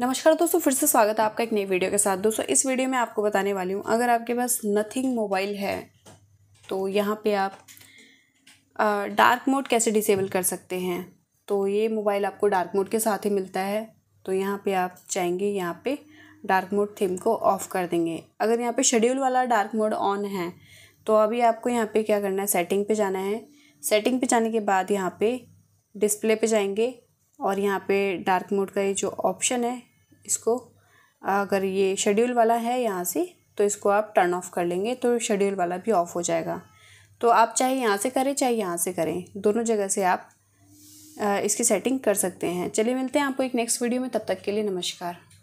नमस्कार दोस्तों फिर से स्वागत है आपका एक नई वीडियो के साथ दोस्तों इस वीडियो में आपको बताने वाली हूँ अगर आपके पास नथिंग मोबाइल है तो यहाँ पे आप आ, डार्क मोड कैसे डिसेबल कर सकते हैं तो ये मोबाइल आपको डार्क मोड के साथ ही मिलता है तो यहाँ पे आप जाएंगे यहाँ पे डार्क मोड थीम को ऑफ़ कर देंगे अगर यहाँ पर शेड्यूल वाला डार्क मोड ऑन है तो अभी आपको यहाँ पर क्या करना है सेटिंग पर जाना है सेटिंग पर जाने के बाद यहाँ पर डिस्प्ले पर जाएंगे और यहाँ पे डार्क मोड का ये जो ऑप्शन है इसको अगर ये शेड्यूल वाला है यहाँ से तो इसको आप टर्न ऑफ कर लेंगे तो शेड्यूल वाला भी ऑफ़ हो जाएगा तो आप चाहे यहाँ से करें चाहे यहाँ से करें दोनों जगह से आप इसकी सेटिंग कर सकते हैं चलिए मिलते हैं आपको एक नेक्स्ट वीडियो में तब तक के लिए नमस्कार